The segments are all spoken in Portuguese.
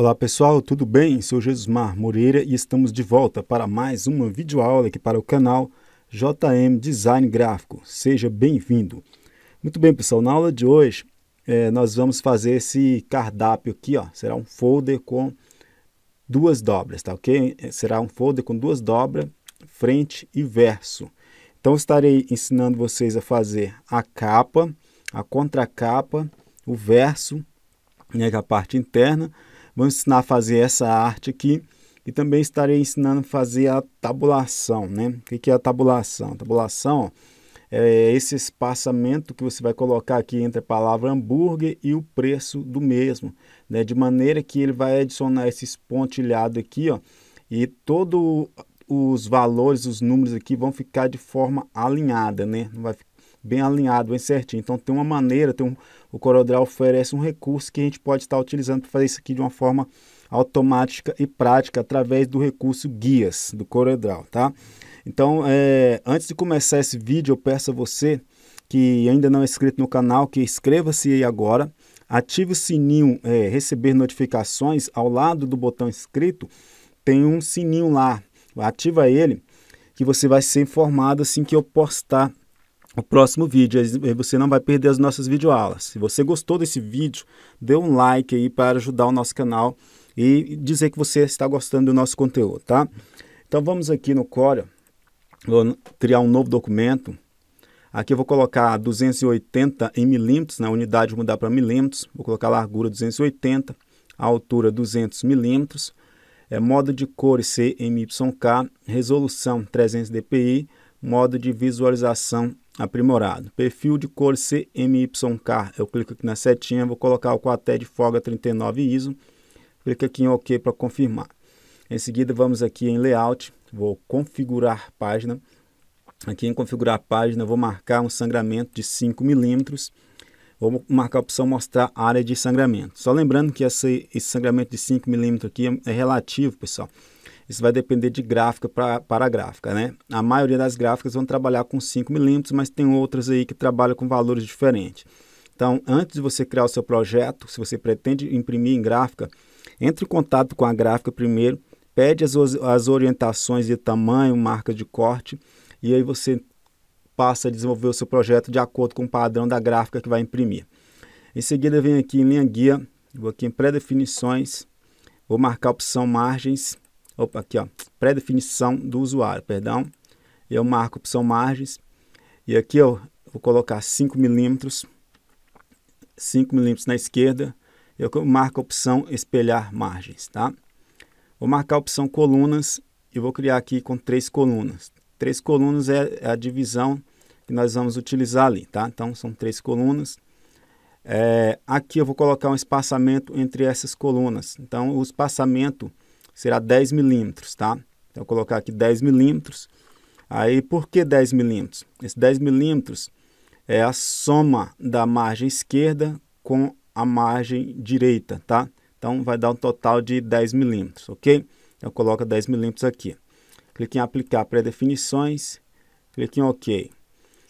Olá pessoal, tudo bem? Sou Jesusmar Moreira e estamos de volta para mais uma videoaula aqui para o canal JM Design Gráfico. Seja bem-vindo! Muito bem pessoal, na aula de hoje é, nós vamos fazer esse cardápio aqui, ó. será um folder com duas dobras, tá ok? É, será um folder com duas dobras, frente e verso. Então estarei ensinando vocês a fazer a capa, a contracapa, o verso, né, que é a parte interna, Vou ensinar a fazer essa arte aqui e também estarei ensinando a fazer a tabulação, né? O que é a tabulação? A tabulação é esse espaçamento que você vai colocar aqui entre a palavra hambúrguer e o preço do mesmo, né? De maneira que ele vai adicionar esse espontilhado aqui, ó, e todos os valores, os números aqui vão ficar de forma alinhada, né? Não vai bem alinhado, bem certinho. Então tem uma maneira, tem um, o CorelDRAW oferece um recurso que a gente pode estar utilizando para fazer isso aqui de uma forma automática e prática através do recurso guias do CorelDRAW, tá? Então, é, antes de começar esse vídeo, eu peço a você que ainda não é inscrito no canal, que inscreva-se aí agora, ative o sininho é, receber notificações ao lado do botão inscrito, tem um sininho lá, ativa ele que você vai ser informado assim que eu postar o próximo vídeo. você não vai perder as nossas videoaulas. Se você gostou desse vídeo, dê um like aí para ajudar o nosso canal e dizer que você está gostando do nosso conteúdo, tá? Então vamos aqui no Cora, vou criar um novo documento. Aqui eu vou colocar 280 em milímetros, na né? unidade mudar para milímetros. Vou colocar largura 280, altura 200 milímetros. É, modo de cores CMYK, resolução 300 dpi, modo de visualização aprimorado. Perfil de cor CMYK. Eu clico aqui na setinha, vou colocar o quarté de folga 39 ISO. Clico aqui em OK para confirmar. Em seguida, vamos aqui em Layout. Vou configurar página. Aqui em configurar página, vou marcar um sangramento de 5 milímetros. Vou marcar a opção mostrar área de sangramento. Só lembrando que esse, esse sangramento de 5 milímetros aqui é, é relativo, pessoal. Isso vai depender de gráfica pra, para gráfica, né? A maioria das gráficas vão trabalhar com 5 milímetros, mas tem outras aí que trabalham com valores diferentes. Então, antes de você criar o seu projeto, se você pretende imprimir em gráfica, entre em contato com a gráfica primeiro, pede as, as orientações de tamanho, marca de corte, e aí você passa a desenvolver o seu projeto de acordo com o padrão da gráfica que vai imprimir. Em seguida, vem aqui em linha guia, vou aqui em pré-definições, vou marcar a opção margens, opa, aqui ó, pré-definição do usuário, perdão. Eu marco a opção margens e aqui eu vou colocar 5 milímetros, 5 milímetros na esquerda. Eu marco a opção espelhar margens, tá? Vou marcar a opção colunas e vou criar aqui com três colunas. Três colunas é, é a divisão que nós vamos utilizar ali, tá? Então são três colunas. É, aqui eu vou colocar um espaçamento entre essas colunas. Então, o espaçamento será 10 milímetros, tá? Então, colocar aqui 10 milímetros. Aí, por que 10 milímetros? Esse 10 milímetros é a soma da margem esquerda com a margem direita, tá? Então, vai dar um total de 10 milímetros, ok? Então, coloca 10 milímetros aqui. Clique em aplicar pré-definições, clique em OK.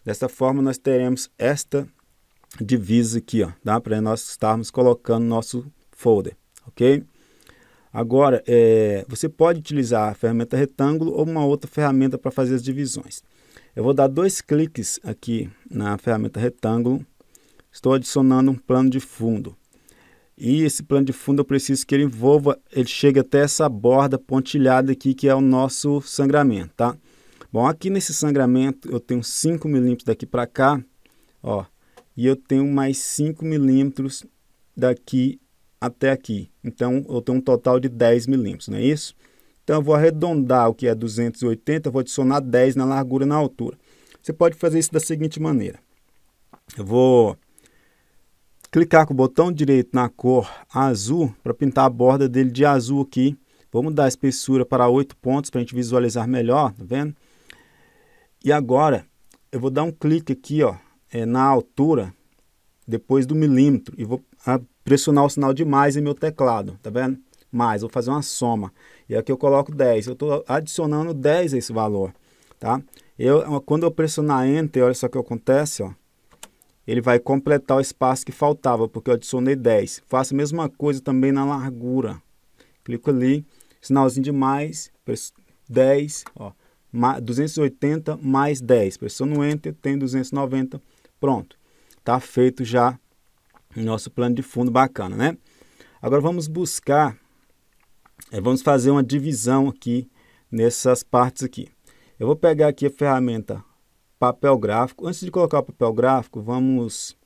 Dessa forma, nós teremos esta divisa aqui, ó, tá? Para nós estarmos colocando nosso folder, ok? Agora, é, você pode utilizar a ferramenta retângulo ou uma outra ferramenta para fazer as divisões. Eu vou dar dois cliques aqui na ferramenta retângulo. Estou adicionando um plano de fundo. E esse plano de fundo eu preciso que ele envolva, ele chegue até essa borda pontilhada aqui, que é o nosso sangramento, tá? Bom, aqui nesse sangramento eu tenho 5 milímetros daqui para cá, ó. E eu tenho mais 5 milímetros daqui até aqui. Então, eu tenho um total de 10 milímetros, não é isso? Então, eu vou arredondar o que é 280, vou adicionar 10 na largura e na altura. Você pode fazer isso da seguinte maneira. Eu vou clicar com o botão direito na cor azul para pintar a borda dele de azul aqui. Vamos dar a espessura para 8 pontos para a gente visualizar melhor, tá vendo? E agora, eu vou dar um clique aqui ó, é, na altura, depois do milímetro, e vou pressionar o sinal de mais em meu teclado, tá vendo? Mais, vou fazer uma soma. E aqui eu coloco 10, eu estou adicionando 10 a esse valor, tá? Eu, quando eu pressionar Enter, olha só o que acontece, ó. Ele vai completar o espaço que faltava, porque eu adicionei 10. Faço a mesma coisa também na largura. Clico ali, sinalzinho de mais, 10, ó. 280 mais 10. Pressiono Enter, tem 290, pronto. Tá feito já nosso plano de fundo bacana, né? Agora vamos buscar, é, vamos fazer uma divisão aqui nessas partes aqui. Eu vou pegar aqui a ferramenta papel gráfico. Antes de colocar o papel gráfico, vamos,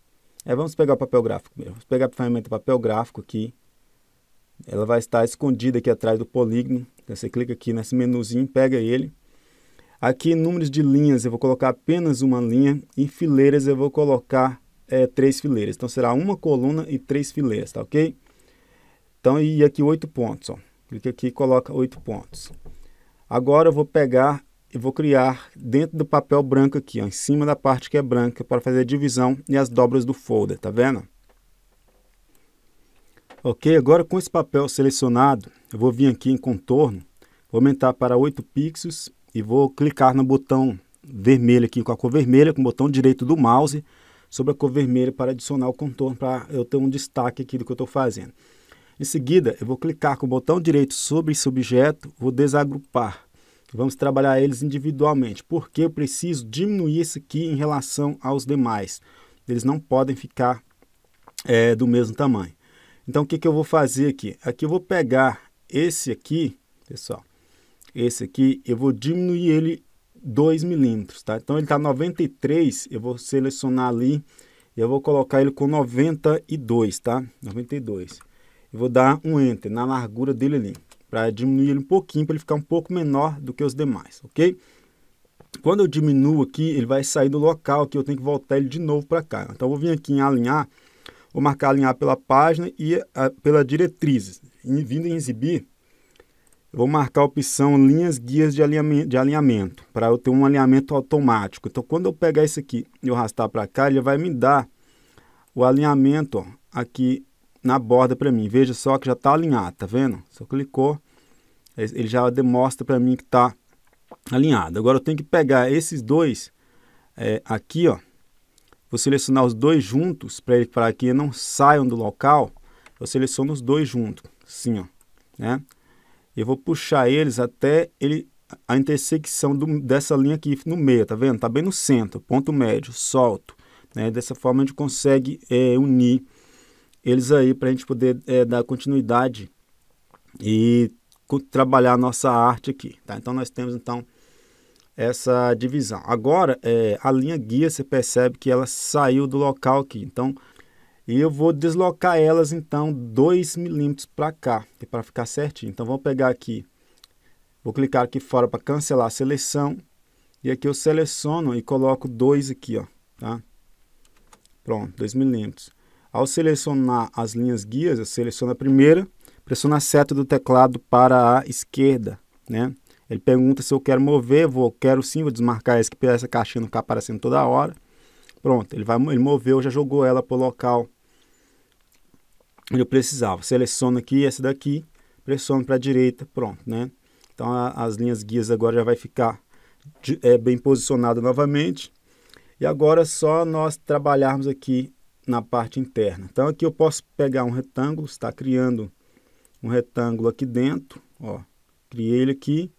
é, vamos pegar o papel gráfico Vamos pegar a ferramenta papel gráfico aqui. Ela vai estar escondida aqui atrás do polígono. Então, você clica aqui nesse menuzinho, pega ele. Aqui números de linhas eu vou colocar apenas uma linha e fileiras eu vou colocar é, três fileiras. Então, será uma coluna e três fileiras, tá ok? Então, e aqui oito pontos, ó. Clica aqui e coloca oito pontos. Agora, eu vou pegar e vou criar dentro do papel branco aqui, ó, em cima da parte que é branca, para fazer a divisão e as dobras do folder, tá vendo? Ok, agora com esse papel selecionado, eu vou vir aqui em contorno, vou aumentar para 8 pixels e vou clicar no botão vermelho aqui com a cor vermelha, com o botão direito do mouse, sobre a cor vermelha para adicionar o contorno para eu ter um destaque aqui do que eu estou fazendo. Em seguida, eu vou clicar com o botão direito sobre esse objeto, vou desagrupar. Vamos trabalhar eles individualmente, porque eu preciso diminuir isso aqui em relação aos demais. Eles não podem ficar é, do mesmo tamanho. Então, o que, que eu vou fazer aqui? Aqui eu vou pegar esse aqui, pessoal, esse aqui, eu vou diminuir ele 2 milímetros, tá? Então ele está 93, eu vou selecionar ali, eu vou colocar ele com 92, tá? 92. Eu vou dar um Enter na largura dele ali, para diminuir ele um pouquinho, para ele ficar um pouco menor do que os demais, ok? Quando eu diminuo aqui, ele vai sair do local que eu tenho que voltar ele de novo para cá. Então eu vou vir aqui em alinhar, vou marcar alinhar pela página e a, ah, pela diretriz, e vindo em exibir, eu vou marcar a opção linhas guias de alinhamento, de alinhamento para eu ter um alinhamento automático. Então, quando eu pegar isso aqui e eu arrastar para cá, ele vai me dar o alinhamento ó, aqui na borda para mim. Veja só que já está alinhado, tá vendo? Só clicou, ele já demonstra para mim que está alinhado. Agora eu tenho que pegar esses dois é, aqui, ó. Vou selecionar os dois juntos para ele para que não saiam do local. Eu seleciono os dois juntos, sim ó, né? Eu vou puxar eles até ele a intersecção do, dessa linha aqui no meio, tá vendo? Tá bem no centro, ponto médio, solto. Né? Dessa forma a gente consegue é, unir eles aí para a gente poder é, dar continuidade e co trabalhar a nossa arte aqui, tá? Então nós temos então essa divisão. Agora, é, a linha guia, você percebe que ela saiu do local aqui. Então, e eu vou deslocar elas então 2 milímetros para cá, para ficar certinho. Então vamos pegar aqui, vou clicar aqui fora para cancelar a seleção. E aqui eu seleciono e coloco 2 aqui, ó, tá? Pronto, 2 milímetros. Ao selecionar as linhas guias, eu seleciono a primeira, pressiono a seta do teclado para a esquerda, né? Ele pergunta se eu quero mover, vou, quero sim, vou desmarcar esse, essa caixinha não ficar aparecendo toda hora. Pronto, ele, vai, ele moveu, já jogou ela para o local eu precisava. Seleciono aqui essa daqui, pressiono para a direita, pronto, né? Então a, as linhas guias agora já vai ficar de, é, bem posicionada novamente. E agora é só nós trabalharmos aqui na parte interna. Então aqui eu posso pegar um retângulo, está criando um retângulo aqui dentro, ó, criei ele aqui.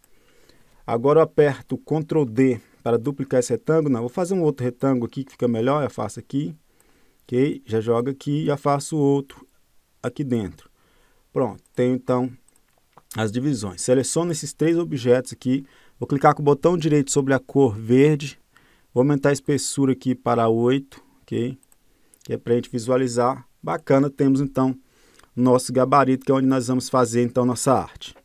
Agora eu aperto Ctrl D para duplicar esse retângulo, não, vou fazer um outro retângulo aqui que fica melhor, eu faço aqui, ok? Já joga aqui, já faço outro aqui dentro. Pronto, tenho então as divisões. Seleciono esses três objetos aqui, vou clicar com o botão direito sobre a cor verde, vou aumentar a espessura aqui para 8, ok? Que é para a gente visualizar. Bacana, temos então nosso gabarito, que é onde nós vamos fazer então nossa arte.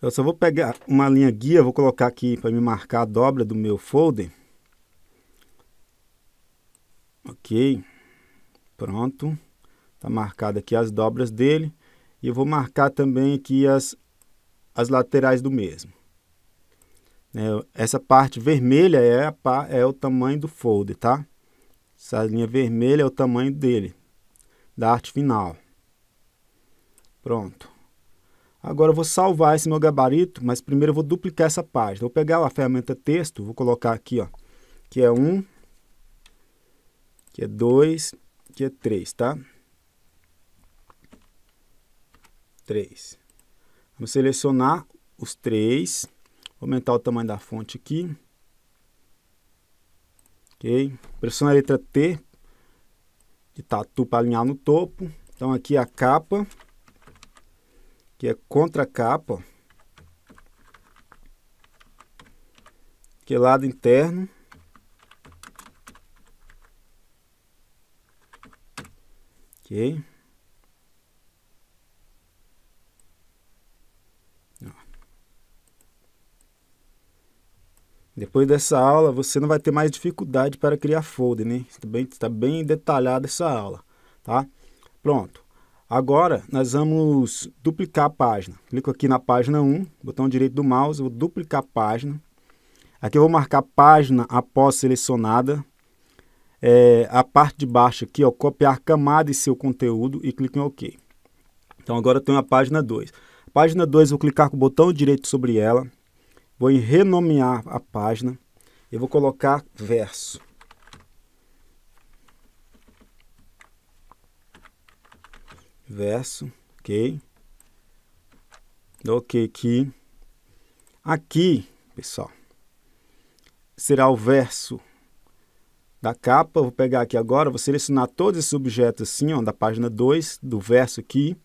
Eu só vou pegar uma linha guia, vou colocar aqui para me marcar a dobra do meu folder. Ok, pronto. Está marcado aqui as dobras dele. E eu vou marcar também aqui as, as laterais do mesmo. É, essa parte vermelha é, a, é o tamanho do folder, tá? Essa linha vermelha é o tamanho dele, da arte final. Pronto. Agora eu vou salvar esse meu gabarito, mas primeiro eu vou duplicar essa página. Vou pegar a ferramenta texto, vou colocar aqui, ó, que é 1, um, que é 2, que é 3, tá? 3. Vamos selecionar os três, aumentar o tamanho da fonte aqui. Ok? Pressiona a letra T de tatu para alinhar no topo. Então aqui é a capa, que é contra capa, que é lado interno. Ok? Depois dessa aula, você não vai ter mais dificuldade para criar folder, né? Está bem, bem detalhada essa aula, tá? Pronto. Agora, nós vamos duplicar a página. Clico aqui na página 1, botão direito do mouse, vou duplicar a página. Aqui eu vou marcar página após selecionada. É, a parte de baixo aqui, ó, copiar camada e seu conteúdo e clico em OK. Então, agora eu tenho a página 2. Página 2, vou clicar com o botão direito sobre ela. Vou renomear a página. Eu vou colocar verso. Verso, ok. Ok, aqui. Aqui, pessoal, será o verso da capa. Vou pegar aqui agora, vou selecionar todos esses objetos assim, ó, da página 2, do verso aqui.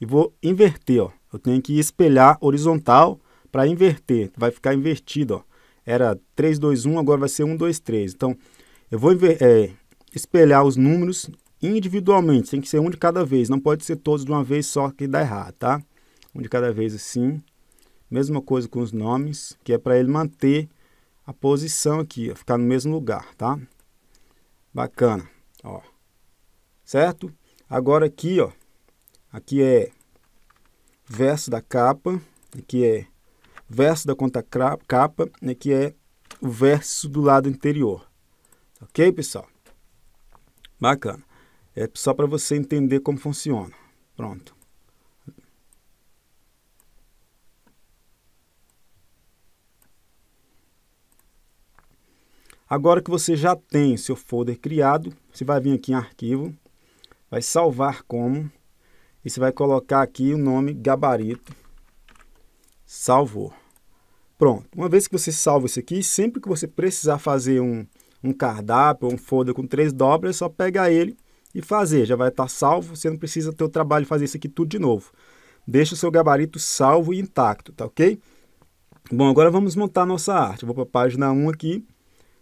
E vou inverter, ó. Eu tenho que espelhar horizontal para inverter, vai ficar invertido, ó. Era 3, 2, 1, agora vai ser 1, 2, 3. Então, eu vou é, espelhar os números individualmente, tem que ser um de cada vez, não pode ser todos de uma vez só que dá errado, tá? Um de cada vez assim. Mesma coisa com os nomes, que é para ele manter a posição aqui, ó, ficar no mesmo lugar, tá? Bacana, ó. Certo? Agora aqui, ó, aqui é verso da capa, aqui é verso da capa, né, que é o verso do lado interior. Ok, pessoal? Bacana. É só para você entender como funciona. Pronto. Agora que você já tem seu folder criado, você vai vir aqui em arquivo, vai salvar como, e você vai colocar aqui o nome gabarito, salvou. Pronto. Uma vez que você salva isso aqui, sempre que você precisar fazer um, um cardápio, um folder com três dobras, é só pegar ele e fazer. Já vai estar salvo, você não precisa ter o trabalho de fazer isso aqui tudo de novo. Deixa o seu gabarito salvo e intacto, tá ok? Bom, agora vamos montar nossa arte. vou para a página 1 aqui,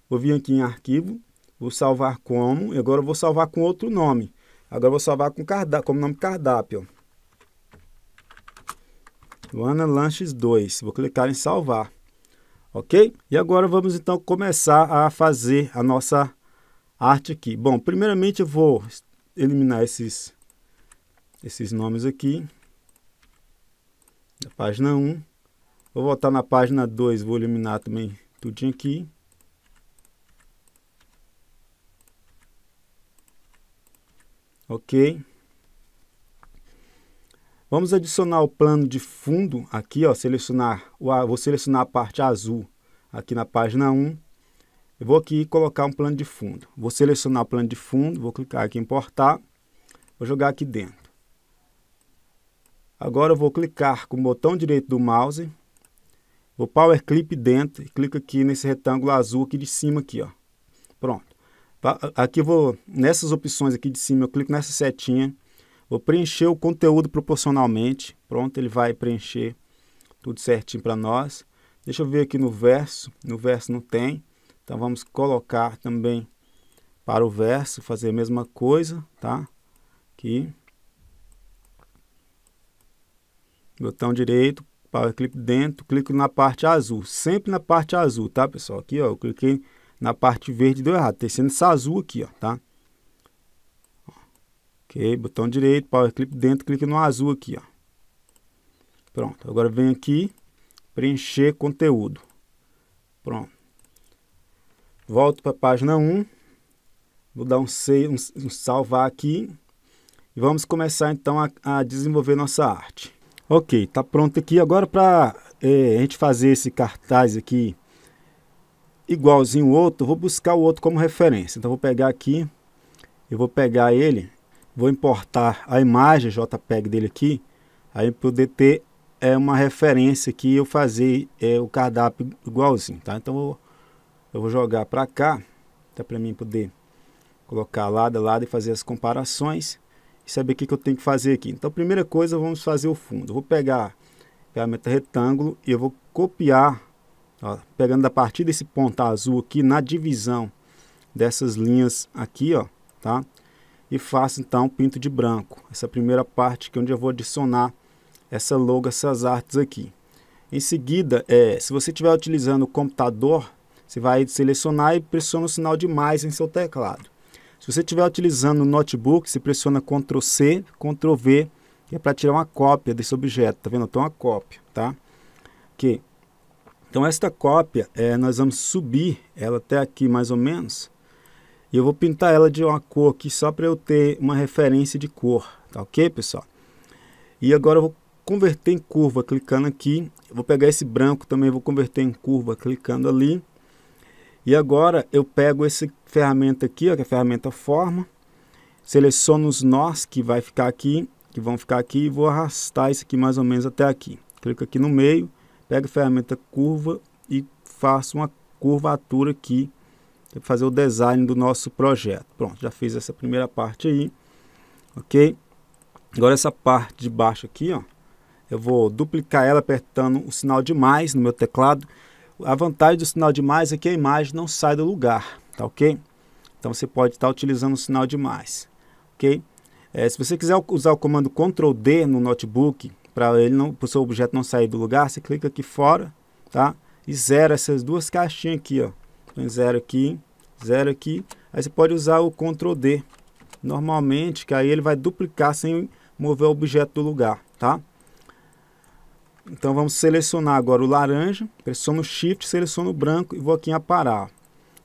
vou vir aqui em arquivo, vou salvar como, e agora eu vou salvar com outro nome. Agora eu vou salvar com, cardápio, como nome cardápio, ó. Luana Lanches 2. Vou clicar em salvar. Ok? E agora vamos então começar a fazer a nossa arte aqui. Bom, primeiramente eu vou eliminar esses, esses nomes aqui. Da página 1. Vou voltar na página 2, vou eliminar também tudinho aqui. Ok. Vamos adicionar o plano de fundo aqui, ó, selecionar, vou selecionar a parte azul aqui na página 1. Eu vou aqui colocar um plano de fundo. Vou selecionar o plano de fundo, vou clicar aqui em importar, vou jogar aqui dentro. Agora eu vou clicar com o botão direito do mouse, vou power clip dentro e clico aqui nesse retângulo azul aqui de cima aqui, ó. Pronto. Aqui eu vou nessas opções aqui de cima, eu clico nessa setinha Vou preencher o conteúdo proporcionalmente. Pronto, ele vai preencher tudo certinho para nós. Deixa eu ver aqui no verso. No verso não tem. Então vamos colocar também para o verso, fazer a mesma coisa, tá? Aqui. Botão direito, power dentro, clico na parte azul. Sempre na parte azul, tá, pessoal? Aqui, ó, eu cliquei na parte verde, deu errado. Tem sendo essa azul aqui, ó, tá? Ok, botão direito, power clip dentro, clica no azul aqui, ó. Pronto, agora vem aqui, preencher conteúdo. Pronto. Volto para a página 1. Vou dar um, save, um, um salvar aqui. E vamos começar então a, a desenvolver nossa arte. Ok, está pronto aqui. Agora para é, a gente fazer esse cartaz aqui igualzinho o outro, vou buscar o outro como referência. Então vou pegar aqui, eu vou pegar ele vou importar a imagem JPEG dele aqui, aí poder ter é, uma referência que eu fazer é, o cardápio igualzinho, tá? Então eu, eu vou jogar para cá, até para mim poder colocar lado a lado e fazer as comparações e saber o que, que eu tenho que fazer aqui. Então primeira coisa, vamos fazer o fundo. Eu vou pegar a ferramenta retângulo e eu vou copiar, ó, pegando a partir desse ponto azul aqui na divisão dessas linhas aqui, ó, tá? e faço então pinto de branco. Essa primeira parte que é onde eu vou adicionar essa logo, essas artes aqui. Em seguida, é, se você estiver utilizando o computador, você vai selecionar e pressiona o sinal de mais em seu teclado. Se você estiver utilizando o notebook, você pressiona Ctrl C, Ctrl V, que é para tirar uma cópia desse objeto. Tá vendo? Então, uma cópia, tá? ok Então, esta cópia, é, nós vamos subir ela até aqui mais ou menos e eu vou pintar ela de uma cor aqui só para eu ter uma referência de cor, tá ok, pessoal? E agora eu vou converter em curva clicando aqui. Eu vou pegar esse branco também, vou converter em curva clicando ali. E agora eu pego essa ferramenta aqui, ó, que é a ferramenta forma. Seleciono os nós que vai ficar aqui, que vão ficar aqui e vou arrastar isso aqui mais ou menos até aqui. Clico aqui no meio, pego a ferramenta curva e faço uma curvatura aqui tem que fazer o design do nosso projeto. Pronto, já fiz essa primeira parte aí, ok? Agora essa parte de baixo aqui, ó, eu vou duplicar ela apertando o sinal de mais no meu teclado. A vantagem do sinal de mais é que a imagem não sai do lugar, tá ok? Então você pode estar utilizando o sinal de mais, ok? É, se você quiser usar o comando Ctrl D no notebook, para ele não, o seu objeto não sair do lugar, você clica aqui fora, tá? E zera essas duas caixinhas aqui, ó. Põe zero aqui, zero aqui. Aí você pode usar o Ctrl D. Normalmente, que aí ele vai duplicar sem mover o objeto do lugar, tá? Então vamos selecionar agora o laranja, pressiono Shift, seleciono o branco e vou aqui em aparar.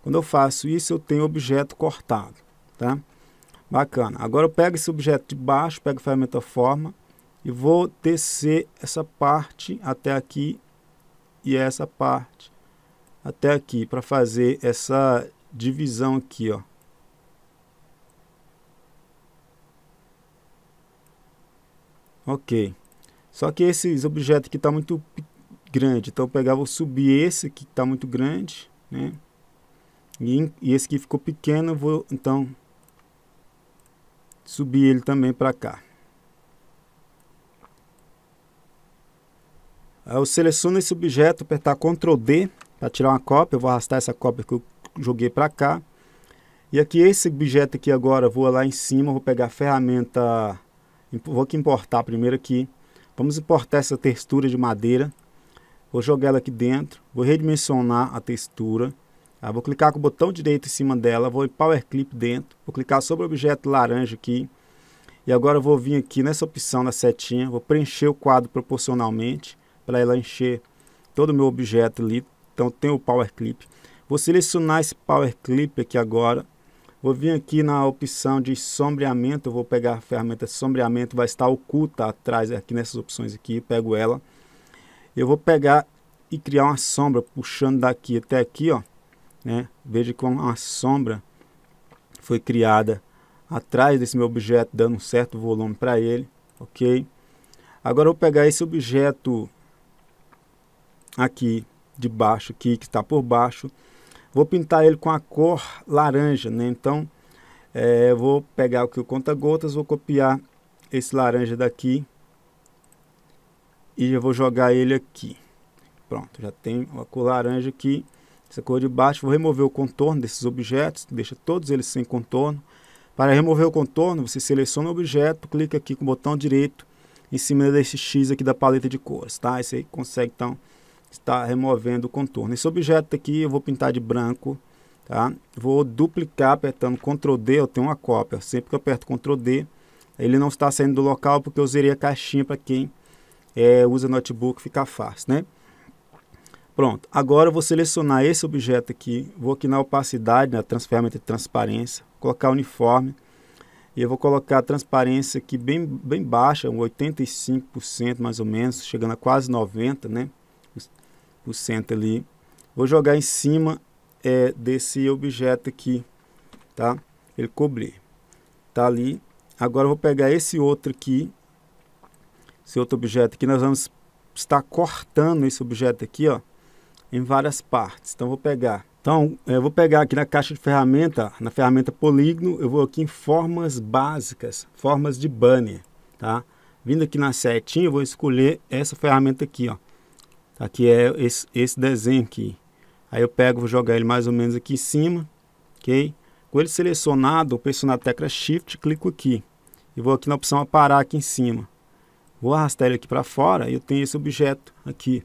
Quando eu faço isso, eu tenho o objeto cortado, tá? Bacana. Agora eu pego esse objeto de baixo, pego a ferramenta forma e vou tecer essa parte até aqui e essa parte até aqui para fazer essa divisão aqui, ó. Ok. Só que esses objetos aqui está muito grande. Então eu pegava, vou subir esse que está muito grande, né? E, e, esse que ficou pequeno, vou então subir ele também para cá. Eu seleciono esse objeto, apertar Ctrl D para tirar uma cópia, eu vou arrastar essa cópia que eu joguei para cá. E aqui esse objeto aqui agora, vou lá em cima, vou pegar a ferramenta, vou aqui importar primeiro aqui. Vamos importar essa textura de madeira. Vou jogar ela aqui dentro, vou redimensionar a textura. Tá? Vou clicar com o botão direito em cima dela, vou em Power Clip dentro. Vou clicar sobre o objeto laranja aqui. E agora eu vou vir aqui nessa opção da setinha, vou preencher o quadro proporcionalmente para ela encher todo o meu objeto ali então tem o Power Clip. Vou selecionar esse Power Clip aqui agora. Vou vir aqui na opção de sombreamento, vou pegar a ferramenta sombreamento, vai estar oculta atrás aqui nessas opções aqui, pego ela. Eu vou pegar e criar uma sombra puxando daqui até aqui, ó, né? Veja que uma sombra foi criada atrás desse meu objeto, dando um certo volume para ele, OK? Agora eu vou pegar esse objeto aqui de baixo aqui, que está por baixo. Vou pintar ele com a cor laranja, né? Então, é, vou pegar aqui o conta-gotas, vou copiar esse laranja daqui e eu vou jogar ele aqui. Pronto, já tem a cor laranja aqui, essa cor de baixo. Vou remover o contorno desses objetos, deixa todos eles sem contorno. Para remover o contorno, você seleciona o objeto, clica aqui com o botão direito em cima desse X aqui da paleta de cores, tá? Aí você consegue, então, está removendo o contorno. Esse objeto aqui eu vou pintar de branco, tá? Vou duplicar apertando Ctrl D, eu tenho uma cópia. Sempre que eu aperto Ctrl D, ele não está saindo do local porque eu usaria a caixinha para quem é, usa notebook, fica fácil, né? Pronto, agora eu vou selecionar esse objeto aqui, vou aqui na opacidade, na né, transferência de transparência, colocar uniforme, e eu vou colocar a transparência aqui bem, bem baixa, 85% mais ou menos, chegando a quase 90%, né? o centro ali. Vou jogar em cima é, desse objeto aqui, tá? Ele cobrir. Tá ali. Agora vou pegar esse outro aqui, esse outro objeto aqui. Nós vamos estar cortando esse objeto aqui, ó, em várias partes. Então vou pegar. Então é, eu vou pegar aqui na caixa de ferramenta, na ferramenta polígono, eu vou aqui em formas básicas, formas de banner, tá? Vindo aqui na setinha, eu vou escolher essa ferramenta aqui, ó Aqui é esse, esse desenho aqui. Aí eu pego, vou jogar ele mais ou menos aqui em cima, ok? Com ele selecionado, eu pressiono a tecla Shift, clico aqui. E vou aqui na opção aparar aqui em cima. Vou arrastar ele aqui para fora e eu tenho esse objeto aqui.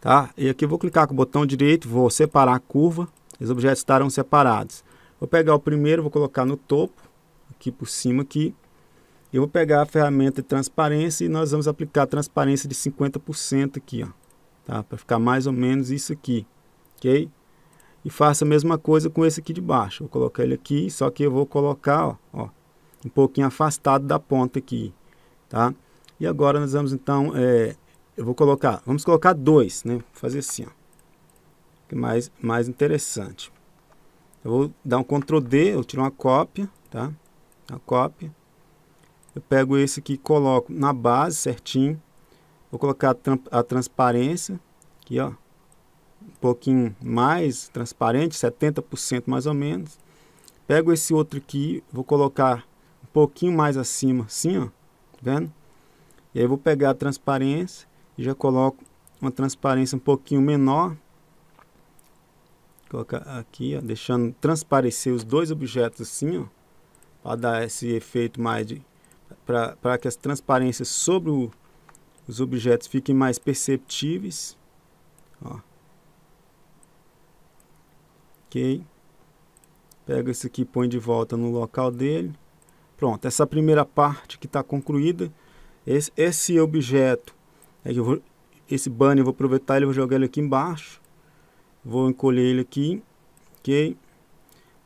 Tá? E aqui eu vou clicar com o botão direito, vou separar a curva. Os objetos estarão separados. Vou pegar o primeiro, vou colocar no topo, aqui por cima aqui. Eu vou pegar a ferramenta de transparência e nós vamos aplicar a transparência de 50% aqui, ó tá? Para ficar mais ou menos isso aqui, ok? E faça a mesma coisa com esse aqui de baixo. Vou colocar ele aqui, só que eu vou colocar, ó, ó um pouquinho afastado da ponta aqui, tá? E agora nós vamos então, é, eu vou colocar, vamos colocar dois, né? Vou fazer assim, ó, que mais, mais interessante. Eu vou dar um Ctrl D, eu tiro uma cópia, tá? Uma cópia. Eu pego esse aqui e coloco na base certinho. Vou colocar a, transparência aqui, ó. Um pouquinho mais transparente, 70% mais ou menos. Pego esse outro aqui, vou colocar um pouquinho mais acima, assim, ó. Tá vendo? E aí vou pegar a transparência e já coloco uma transparência um pouquinho menor. Colocar aqui, ó, deixando transparecer os dois objetos assim, ó, para dar esse efeito mais de para que as transparências sobre o os objetos fiquem mais perceptíveis. Ó. Ok. Pega isso aqui e põe de volta no local dele. Pronto, essa primeira parte que está concluída. Esse, esse objeto, é que eu vou, esse banner eu vou aproveitar ele vou jogar ele aqui embaixo. Vou encolher ele aqui. Ok.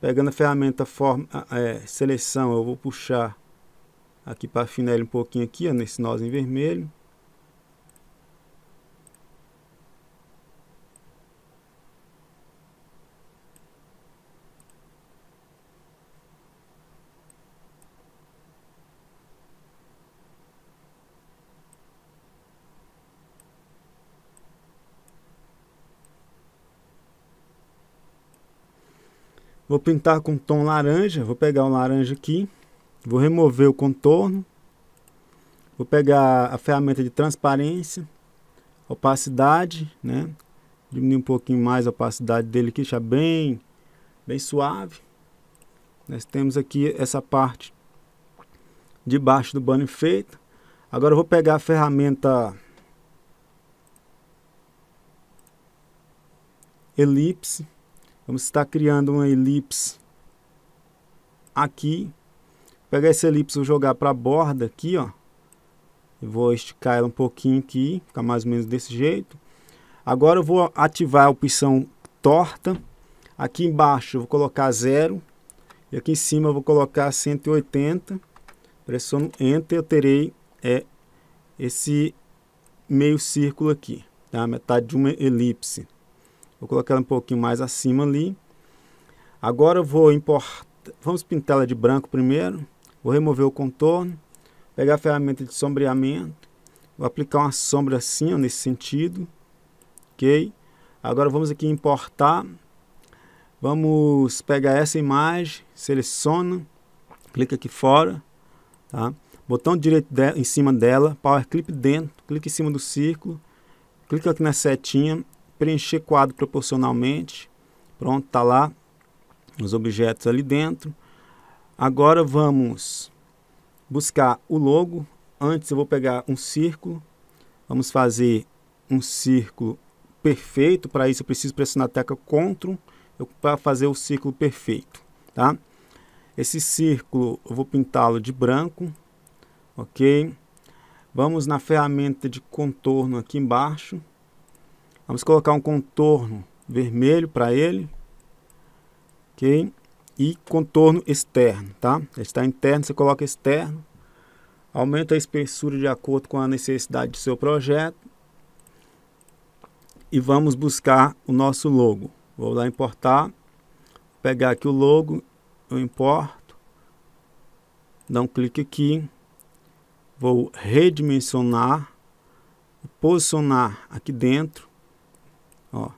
Pegando a ferramenta forma, ah, é, seleção, eu vou puxar aqui para afinar ele um pouquinho aqui, ó, nesse nozinho vermelho. Vou pintar com tom laranja, vou pegar um laranja aqui, vou remover o contorno, vou pegar a ferramenta de transparência, opacidade, né? Diminuir um pouquinho mais a opacidade dele aqui, deixar bem, bem suave. Nós temos aqui essa parte de baixo do banner feito. Agora eu vou pegar a ferramenta elipse Vamos estar criando uma elipse aqui. Pegar essa elipse e jogar para a borda aqui, ó. Eu vou esticar ela um pouquinho aqui, ficar mais ou menos desse jeito. Agora eu vou ativar a opção torta. Aqui embaixo eu vou colocar zero. E aqui em cima eu vou colocar 180. Pressiono Enter, eu terei é, esse meio círculo aqui, tá? metade de uma elipse. Vou colocar ela um pouquinho mais acima ali. Agora eu vou importar, vamos pintá-la de branco primeiro. Vou remover o contorno, pegar a ferramenta de sombreamento, vou aplicar uma sombra assim, ó, nesse sentido. OK? Agora vamos aqui importar. Vamos pegar essa imagem, seleciona, clica aqui fora, tá? Botão direito em cima dela, power clip dentro, clica em cima do círculo, clica aqui na setinha preencher quadro proporcionalmente. Pronto, está lá os objetos ali dentro. Agora vamos buscar o logo. Antes eu vou pegar um círculo. Vamos fazer um círculo perfeito. Para isso eu preciso pressionar a tecla CTRL para fazer o círculo perfeito. Tá? Esse círculo eu vou pintá-lo de branco. Ok? Vamos na ferramenta de contorno aqui embaixo. Vamos colocar um contorno vermelho para ele. Ok? E contorno externo, tá? Ele está interno, você coloca externo. Aumenta a espessura de acordo com a necessidade do seu projeto. E vamos buscar o nosso logo. Vou lá importar. Pegar aqui o logo. Eu importo. Dá um clique aqui. Vou redimensionar. Posicionar aqui dentro Ó.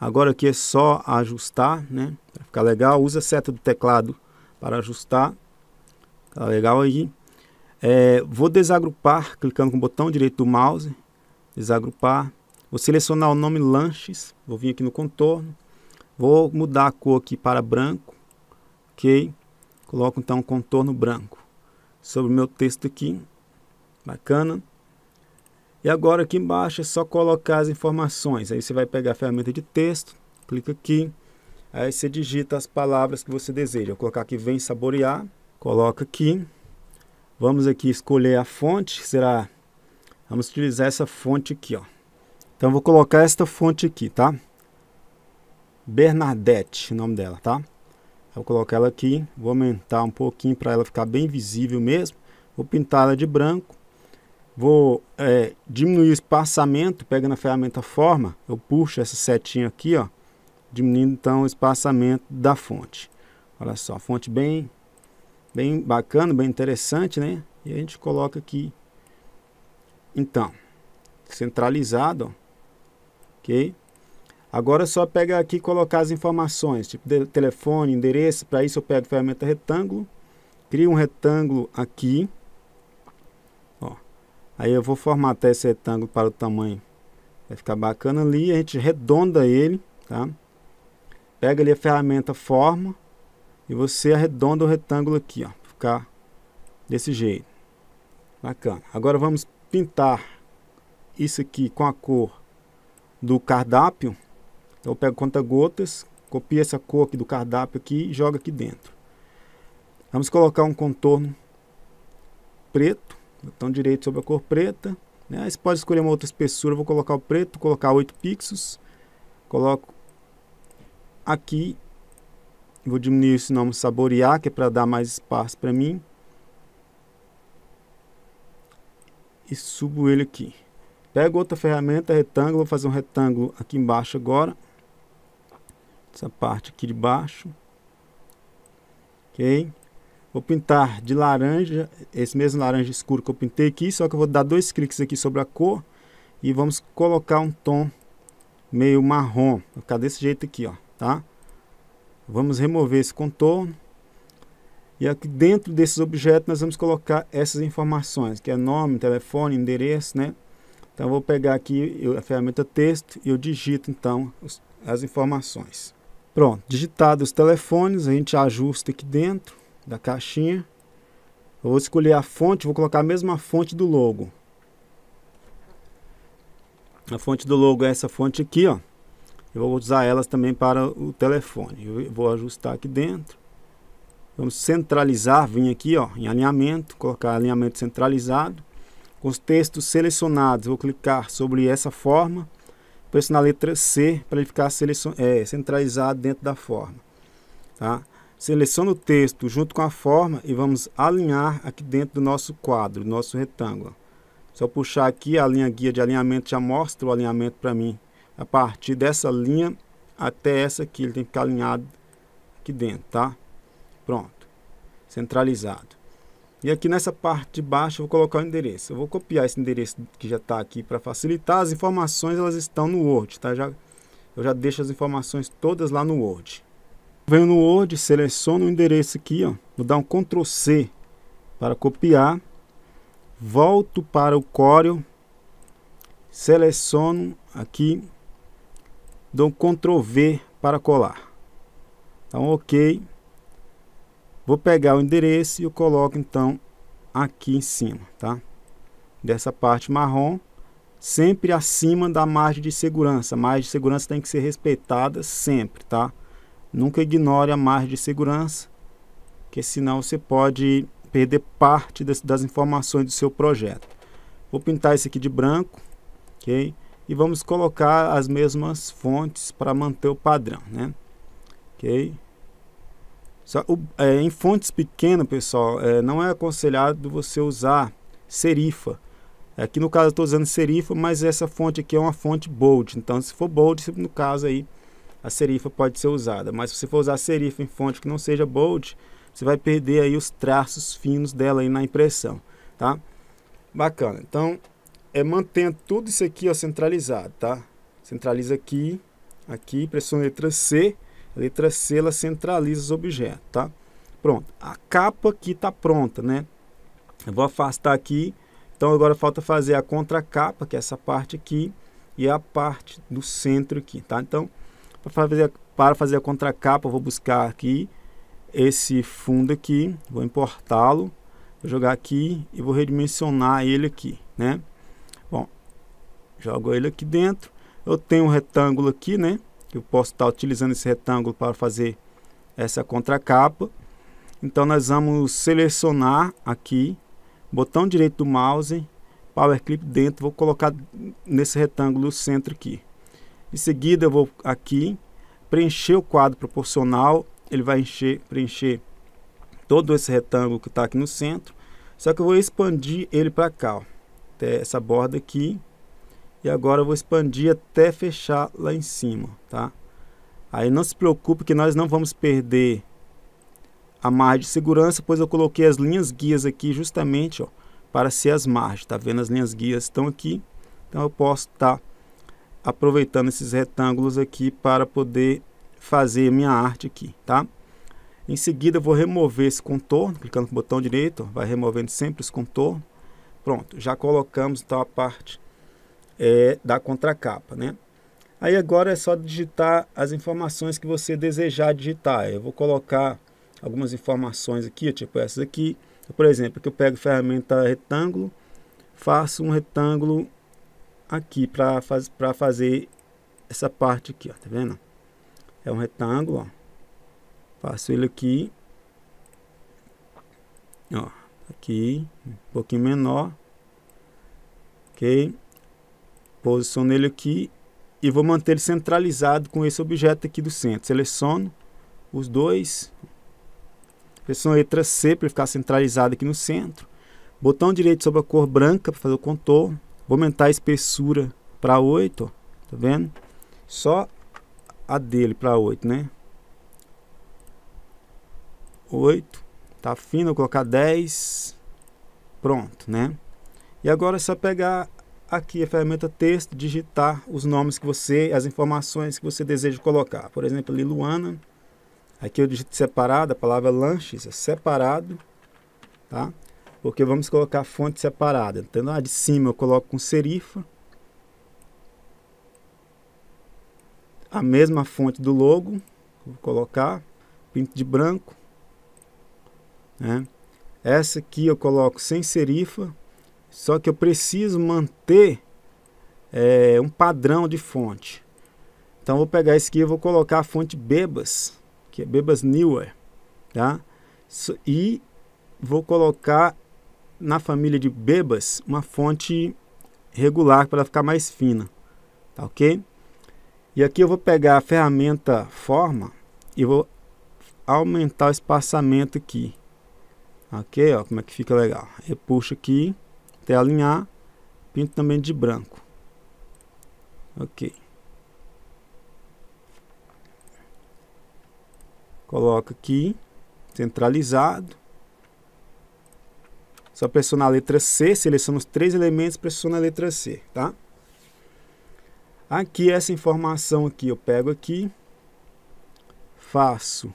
Agora aqui é só ajustar, né? Para ficar legal, usa a seta do teclado para ajustar. Tá legal aí. É, vou desagrupar, clicando com o botão direito do mouse. Desagrupar. Vou selecionar o nome lanches. Vou vir aqui no contorno. Vou mudar a cor aqui para branco. Ok. Coloco então um contorno branco. Sobre o meu texto aqui. Bacana. E agora aqui embaixo é só colocar as informações. Aí você vai pegar a ferramenta de texto, clica aqui, aí você digita as palavras que você deseja. Eu vou colocar aqui vem saborear, coloca aqui. Vamos aqui escolher a fonte, será vamos utilizar essa fonte aqui, ó. Então vou colocar esta fonte aqui, tá? Bernadette, o nome dela, tá? Vou colocar ela aqui, vou aumentar um pouquinho para ela ficar bem visível mesmo. Vou pintar ela de branco vou é, diminuir o espaçamento, pegando a ferramenta forma, eu puxo essa setinha aqui, ó, diminuindo então o espaçamento da fonte. Olha só, fonte bem, bem bacana, bem interessante, né? E a gente coloca aqui, então, centralizado, ok? Agora é só pegar aqui e colocar as informações, tipo de, telefone, endereço, para isso eu pego a ferramenta retângulo, crio um retângulo aqui, Aí eu vou formatar esse retângulo para o tamanho. Vai ficar bacana ali. A gente redonda ele, tá? Pega ali a ferramenta forma e você arredonda o retângulo aqui, ó. Ficar desse jeito. Bacana. Agora vamos pintar isso aqui com a cor do cardápio. Então eu pego conta-gotas, copia essa cor aqui do cardápio aqui e joga aqui dentro. Vamos colocar um contorno preto botão direito sobre a cor preta. Né? Aí você pode escolher uma outra espessura, vou colocar o preto, colocar 8 pixels. Coloco aqui, vou diminuir esse nome saborear, que é para dar mais espaço para mim. E subo ele aqui. Pego outra ferramenta, retângulo, vou fazer um retângulo aqui embaixo agora. Essa parte aqui de baixo. Ok. Vou pintar de laranja, esse mesmo laranja escuro que eu pintei aqui, só que eu vou dar dois cliques aqui sobre a cor e vamos colocar um tom meio marrom, vai ficar desse jeito aqui, ó, tá? Vamos remover esse contorno e aqui dentro desses objetos nós vamos colocar essas informações, que é nome, telefone, endereço, né? Então eu vou pegar aqui a ferramenta texto e eu digito então as informações. Pronto, digitados os telefones, a gente ajusta aqui dentro da caixinha. Eu vou escolher a fonte, vou colocar a mesma fonte do logo. A fonte do logo é essa fonte aqui, ó. Eu vou usar elas também para o telefone. Eu vou ajustar aqui dentro. Vamos centralizar, vim aqui, ó, em alinhamento, colocar alinhamento centralizado. Com os textos selecionados, vou clicar sobre essa forma. Pressionar a letra C para ele ficar é, centralizado dentro da forma. Tá? Seleciona o texto junto com a forma e vamos alinhar aqui dentro do nosso quadro, do nosso retângulo. Se eu puxar aqui a linha guia de alinhamento, já mostra o alinhamento para mim. A partir dessa linha até essa aqui, ele tem que ficar alinhado aqui dentro, tá? Pronto, centralizado. E aqui nessa parte de baixo eu vou colocar o endereço. Eu vou copiar esse endereço que já está aqui para facilitar. As informações elas estão no Word, tá? Já, eu já deixo as informações todas lá no Word. Venho no Word, seleciono o endereço aqui, ó, vou dar um Ctrl C para copiar, volto para o Corel, seleciono aqui, dou um Ctrl V para colar. Então, ok. Vou pegar o endereço e eu coloco então aqui em cima, tá? Dessa parte marrom, sempre acima da margem de segurança. A margem de segurança tem que ser respeitada sempre, tá? Nunca ignore a margem de segurança, que senão você pode perder parte das, das informações do seu projeto. Vou pintar isso aqui de branco, ok? E vamos colocar as mesmas fontes para manter o padrão, né? Ok? Só, o, é, em fontes pequenas, pessoal, é, não é aconselhado você usar serifa. Aqui no caso eu estou usando serifa, mas essa fonte aqui é uma fonte bold. Então, se for bold, no caso aí a serifa pode ser usada. Mas se você for usar serifa em fonte que não seja bold, você vai perder aí os traços finos dela aí na impressão, tá? Bacana. Então, é mantendo tudo isso aqui ó, centralizado, tá? Centraliza aqui, aqui, pressiona a letra C. A letra C, ela centraliza os objetos, tá? Pronto. A capa aqui tá pronta, né? Eu vou afastar aqui. Então, agora falta fazer a contracapa, que é essa parte aqui, e a parte do centro aqui, tá? Então, para fazer, para fazer a contracapa, eu vou buscar aqui esse fundo aqui, vou importá-lo, jogar aqui e vou redimensionar ele aqui, né? Bom, jogo ele aqui dentro. Eu tenho um retângulo aqui, né? Que eu posso estar utilizando esse retângulo para fazer essa contracapa. Então nós vamos selecionar aqui, botão direito do mouse, power clip dentro, vou colocar nesse retângulo centro aqui. Em seguida, eu vou aqui preencher o quadro proporcional. Ele vai encher, preencher todo esse retângulo que está aqui no centro. Só que eu vou expandir ele para cá, ó, até essa borda aqui. E agora eu vou expandir até fechar lá em cima, tá? Aí não se preocupe que nós não vamos perder a margem de segurança, pois eu coloquei as linhas guias aqui justamente ó, para ser as margens, tá vendo? As linhas guias estão aqui, então eu posso estar tá aproveitando esses retângulos aqui para poder fazer minha arte aqui, tá? Em seguida, vou remover esse contorno, clicando no botão direito, vai removendo sempre os contornos. Pronto, já colocamos então a parte é, da contracapa, né? Aí agora é só digitar as informações que você desejar digitar. Eu vou colocar algumas informações aqui, tipo essas aqui. Por exemplo, que eu pego ferramenta retângulo, faço um retângulo aqui para faz, fazer essa parte aqui, ó, tá vendo? É um retângulo, ó. Faço ele aqui, ó, aqui, um pouquinho menor, ok? Posiciono ele aqui e vou manter ele centralizado com esse objeto aqui do centro. Seleciono os dois, pressiono a letra C para ficar centralizado aqui no centro. Botão direito sobre a cor branca para fazer o contorno Vou aumentar a espessura para 8, tá vendo? Só a dele para 8, né? 8, tá fino, vou colocar 10, pronto, né? E agora é só pegar aqui a ferramenta texto, digitar os nomes que você, as informações que você deseja colocar. Por exemplo, ali Luana, aqui eu digito separado, a palavra lanches é separado, tá? porque vamos colocar fonte separada. Então, lá de cima eu coloco com serifa. A mesma fonte do logo, vou colocar, pinto de branco. Né? Essa aqui eu coloco sem serifa, só que eu preciso manter é, um padrão de fonte. Então, vou pegar esse aqui e vou colocar a fonte Bebas, que é Bebas Newer, tá? E vou colocar na família de Bebas uma fonte regular para ela ficar mais fina, tá ok? E aqui eu vou pegar a ferramenta forma e vou aumentar o espaçamento aqui. Ok, ó, como é que fica legal. Eu puxo aqui até alinhar, pinto também de branco. Ok. Coloco aqui, centralizado. Só pressiona a letra C, seleciona os três elementos, pressiona a letra C, tá? Aqui, essa informação aqui, eu pego aqui, faço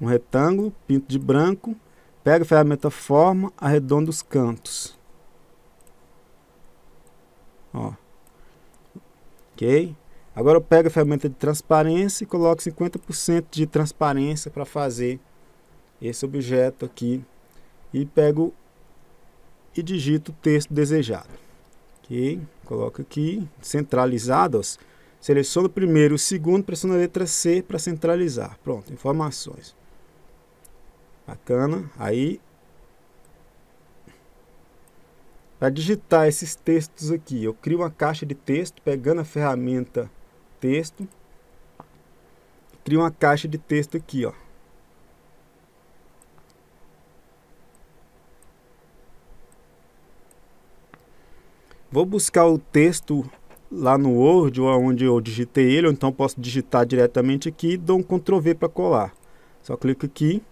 um retângulo, pinto de branco, pego a ferramenta forma, arredondo os cantos. Ó. Ok? Agora eu pego a ferramenta de transparência e coloco 50% de transparência para fazer esse objeto aqui e pego e digito o texto desejado. Ok? Coloco aqui, centralizados. Seleciono primeiro o segundo, pressiono a letra C para centralizar. Pronto, informações. Bacana. Aí, para digitar esses textos aqui, eu crio uma caixa de texto, pegando a ferramenta texto. Crio uma caixa de texto aqui, ó. Vou buscar o texto lá no Word, ou onde eu digitei ele, ou então posso digitar diretamente aqui e dou um Ctrl V para colar. Só clico aqui.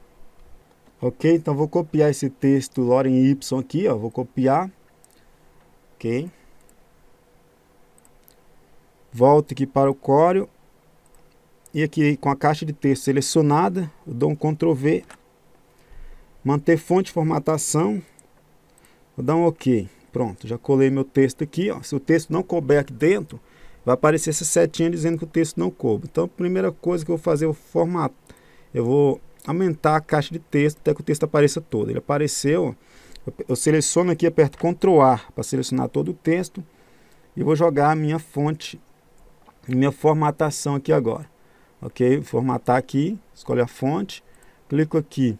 Ok, então vou copiar esse texto Loren Y aqui, ó, vou copiar. Ok. Volto aqui para o Corel. E aqui com a caixa de texto selecionada, eu dou um Ctrl V. Manter fonte formatação. Vou dar um OK. Pronto, já colei meu texto aqui. Ó. Se o texto não couber aqui dentro, vai aparecer essa setinha dizendo que o texto não coube. Então, a primeira coisa que eu vou fazer é o formato. Eu vou aumentar a caixa de texto até que o texto apareça todo. Ele apareceu, eu seleciono aqui, aperto Ctrl A para selecionar todo o texto e vou jogar a minha fonte minha formatação aqui agora. Ok? Formatar aqui, escolho a fonte, clico aqui.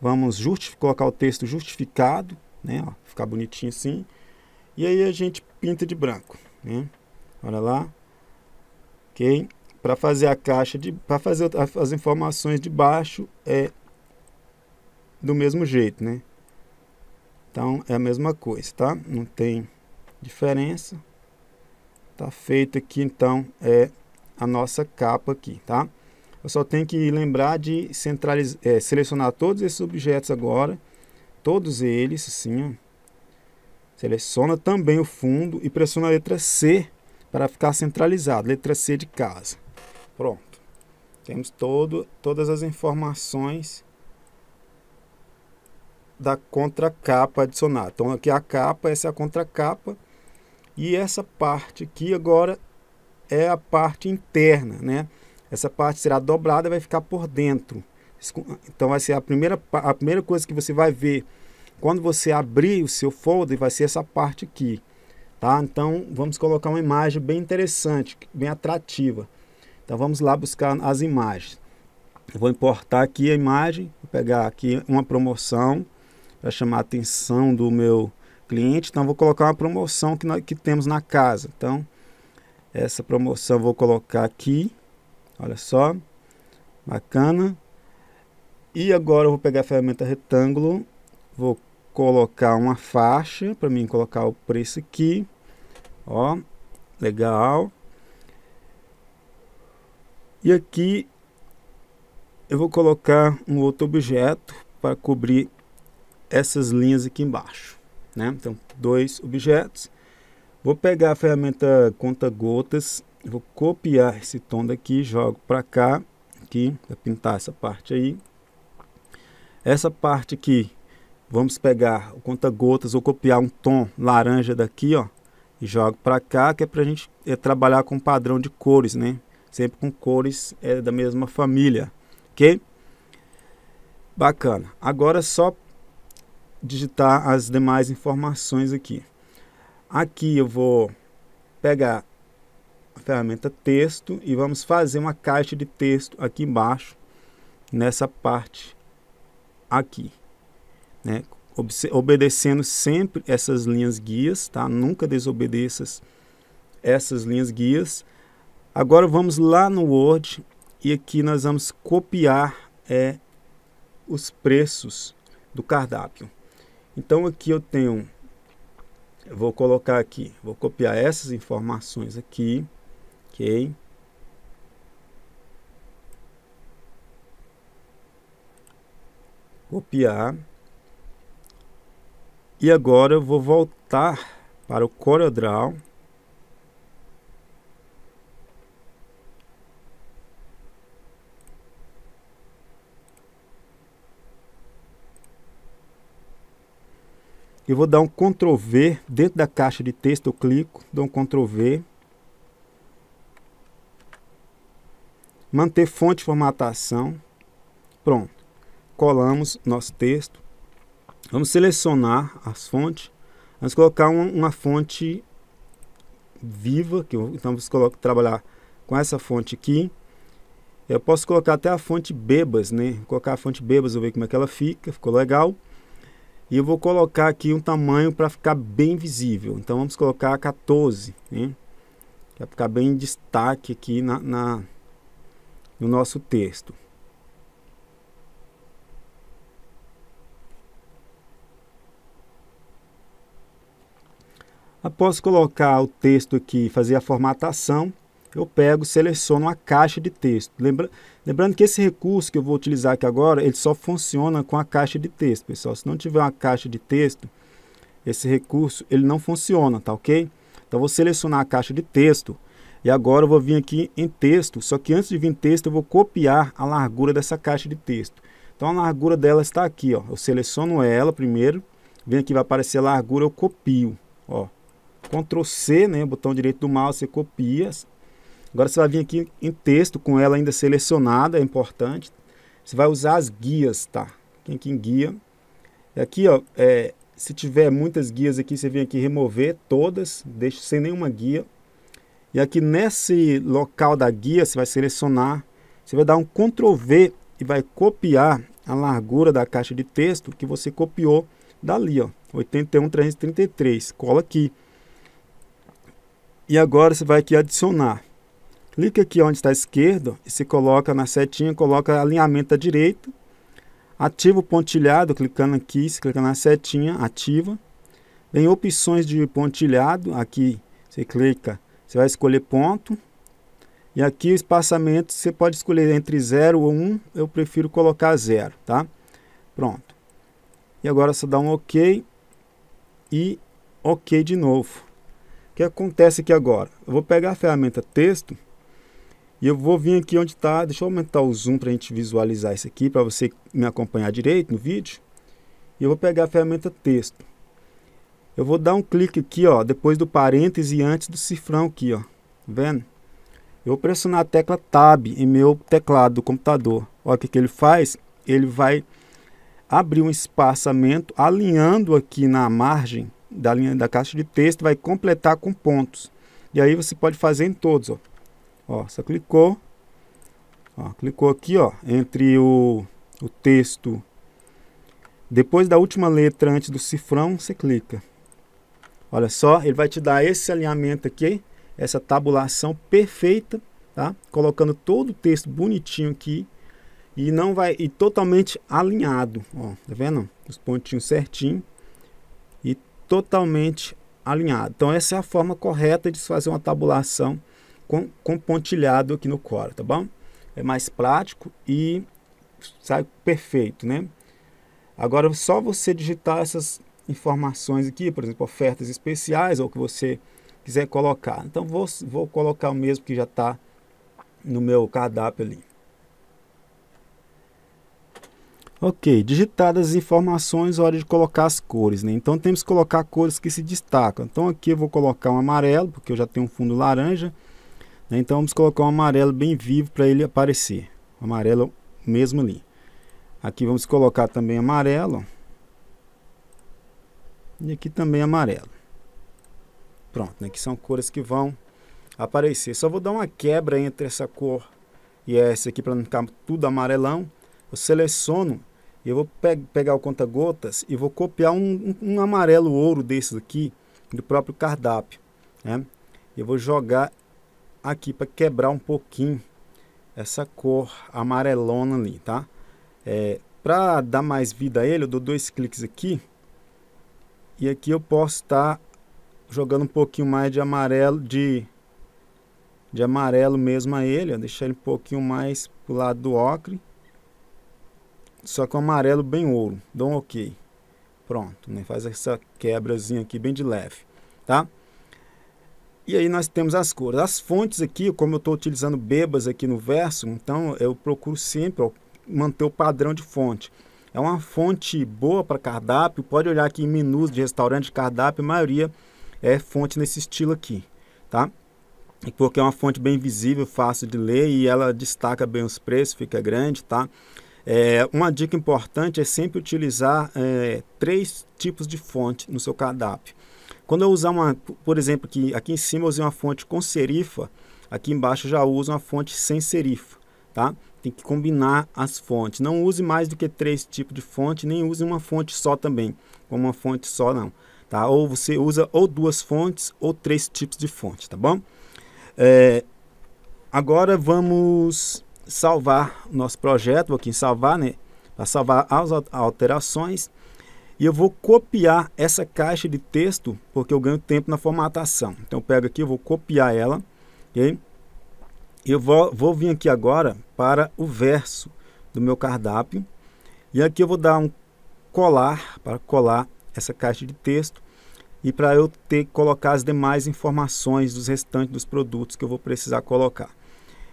Vamos colocar o texto justificado, né? Ó, ficar bonitinho assim. E aí a gente pinta de branco, né? Olha lá. OK? Para fazer a caixa de para fazer as informações de baixo é do mesmo jeito, né? Então é a mesma coisa, tá? Não tem diferença. Tá feito aqui então é a nossa capa aqui, tá? Eu só tenho que lembrar de centralizar, é, selecionar todos esses objetos agora todos eles, assim, ó. Seleciona também o fundo e pressiona a letra C para ficar centralizado, letra C de casa. Pronto. Temos todo, todas as informações da contracapa adicionada. Então aqui a capa, essa é a contracapa e essa parte aqui agora é a parte interna, né? Essa parte será dobrada, vai ficar por dentro. Então, vai ser a primeira, a primeira coisa que você vai ver quando você abrir o seu folder, vai ser essa parte aqui. Tá? Então, vamos colocar uma imagem bem interessante, bem atrativa. Então, vamos lá buscar as imagens. vou importar aqui a imagem, vou pegar aqui uma promoção para chamar a atenção do meu cliente. Então, vou colocar uma promoção que, nós, que temos na casa. Então, essa promoção vou colocar aqui. Olha só, bacana. E agora eu vou pegar a ferramenta retângulo, vou colocar uma faixa para mim colocar o preço aqui. Ó, legal. E aqui eu vou colocar um outro objeto para cobrir essas linhas aqui embaixo, né? Então, dois objetos. Vou pegar a ferramenta conta gotas, vou copiar esse tom daqui, jogo para cá, aqui, para pintar essa parte aí. Essa parte aqui, vamos pegar o conta-gotas ou copiar um tom laranja daqui, ó, e jogo para cá, que é para a gente é, trabalhar com padrão de cores, né? Sempre com cores é, da mesma família, ok? Bacana. Agora é só digitar as demais informações aqui. Aqui eu vou pegar a ferramenta texto e vamos fazer uma caixa de texto aqui embaixo nessa parte aqui, né? obedecendo sempre essas linhas guias, tá? Nunca desobedeças essas linhas guias. Agora vamos lá no Word e aqui nós vamos copiar é, os preços do cardápio. Então aqui eu tenho, eu vou colocar aqui, vou copiar essas informações aqui, ok? copiar. E agora eu vou voltar para o CorelDRAW. Eu vou dar um Ctrl V dentro da caixa de texto, eu clico, dou um Ctrl V. Manter fonte formatação. Pronto colamos nosso texto. Vamos selecionar as fontes. Vamos colocar uma, uma fonte viva, que eu, então vamos colocar, trabalhar com essa fonte aqui. Eu posso colocar até a fonte Bebas, né? Vou colocar a fonte Bebas, eu ver como é que ela fica, ficou legal. E eu vou colocar aqui um tamanho para ficar bem visível. Então vamos colocar 14, né? Para ficar bem em destaque aqui na, na, no nosso texto. Após colocar o texto aqui e fazer a formatação, eu pego, seleciono a caixa de texto. Lembra, lembrando que esse recurso que eu vou utilizar aqui agora, ele só funciona com a caixa de texto, pessoal. Se não tiver uma caixa de texto, esse recurso ele não funciona, tá ok? Então, vou selecionar a caixa de texto e agora eu vou vir aqui em texto, só que antes de vir em texto eu vou copiar a largura dessa caixa de texto. Então, a largura dela está aqui, ó. Eu seleciono ela primeiro, vem aqui, vai aparecer a largura, eu copio, ó. Ctrl C, né, botão direito do mouse, você copia. Agora você vai vir aqui em texto com ela ainda selecionada, é importante. Você vai usar as guias, tá? Quem aqui em guia. Aqui, ó, é, se tiver muitas guias aqui, você vem aqui remover todas, deixa sem nenhuma guia. E aqui nesse local da guia, você vai selecionar, você vai dar um Ctrl V e vai copiar a largura da caixa de texto que você copiou dali, ó, 81333. Cola aqui. E agora você vai aqui adicionar. Clica aqui onde está esquerdo e se coloca na setinha, coloca alinhamento à direita. Ativa o pontilhado, clicando aqui, se clica na setinha, ativa. Vem opções de pontilhado, aqui você clica, você vai escolher ponto. E aqui o espaçamento você pode escolher entre 0 ou 1, um, eu prefiro colocar 0, tá? Pronto. E agora você dá um OK e OK de novo que acontece aqui agora? Eu vou pegar a ferramenta texto e eu vou vir aqui onde está. Deixa eu aumentar o zoom para a gente visualizar isso aqui, para você me acompanhar direito no vídeo. E eu vou pegar a ferramenta texto. Eu vou dar um clique aqui, ó, depois do parêntese e antes do cifrão aqui, ó. Tá vendo? Eu vou pressionar a tecla Tab em meu teclado do computador. Olha o que, que ele faz. Ele vai abrir um espaçamento alinhando aqui na margem da linha da caixa de texto, vai completar com pontos. E aí você pode fazer em todos, ó. Ó, você clicou, ó, clicou aqui, ó, entre o, o texto, depois da última letra antes do cifrão, você clica. Olha só, ele vai te dar esse alinhamento aqui, essa tabulação perfeita, tá? Colocando todo o texto bonitinho aqui e não vai e totalmente alinhado, ó, tá vendo? Os pontinhos certinho totalmente alinhado. Então, essa é a forma correta de se fazer uma tabulação com, com pontilhado aqui no Core, tá bom? É mais prático e sai perfeito, né? Agora, só você digitar essas informações aqui, por exemplo, ofertas especiais ou que você quiser colocar. Então, vou, vou colocar o mesmo que já está no meu cardápio ali. Ok, digitadas as informações, hora de colocar as cores, né? Então temos que colocar cores que se destacam. Então aqui eu vou colocar um amarelo, porque eu já tenho um fundo laranja. Né? Então vamos colocar um amarelo bem vivo para ele aparecer. Amarelo mesmo ali. Aqui vamos colocar também amarelo. E aqui também amarelo. Pronto, né? que são cores que vão aparecer. Só vou dar uma quebra entre essa cor e essa aqui para não ficar tudo amarelão. Eu seleciono eu vou pe pegar o conta-gotas e vou copiar um, um, amarelo ouro desses aqui, do próprio cardápio. Né? Eu vou jogar aqui para quebrar um pouquinho essa cor amarelona ali, tá? É, para dar mais vida a ele, eu dou dois cliques aqui. E aqui eu posso estar tá jogando um pouquinho mais de amarelo, de, de amarelo mesmo a ele. deixar ele um pouquinho mais para o lado do ocre só que amarelo bem ouro. Dou um ok. Pronto, né? faz essa quebrazinha aqui bem de leve, tá? E aí nós temos as cores. As fontes aqui, como eu estou utilizando bebas aqui no verso, então eu procuro sempre ó, manter o padrão de fonte. É uma fonte boa para cardápio, pode olhar aqui em menus de restaurante, cardápio, a maioria é fonte nesse estilo aqui, tá? Porque é uma fonte bem visível, fácil de ler e ela destaca bem os preços, fica grande, tá? É, uma dica importante é sempre utilizar é, três tipos de fonte no seu cardápio. Quando eu usar uma, por exemplo, aqui, aqui em cima eu usei uma fonte com serifa, aqui embaixo já uso uma fonte sem serifa, tá? Tem que combinar as fontes. Não use mais do que três tipos de fonte, nem use uma fonte só também, como uma fonte só não, tá? Ou você usa ou duas fontes ou três tipos de fonte, tá bom? É, agora vamos salvar o nosso projeto, vou aqui em salvar, né? Para salvar as alterações. E eu vou copiar essa caixa de texto, porque eu ganho tempo na formatação. Então eu pego aqui, eu vou copiar ela, ok? Eu vou, vou vir aqui agora para o verso do meu cardápio. E aqui eu vou dar um colar, para colar essa caixa de texto e para eu ter que colocar as demais informações dos restantes dos produtos que eu vou precisar colocar.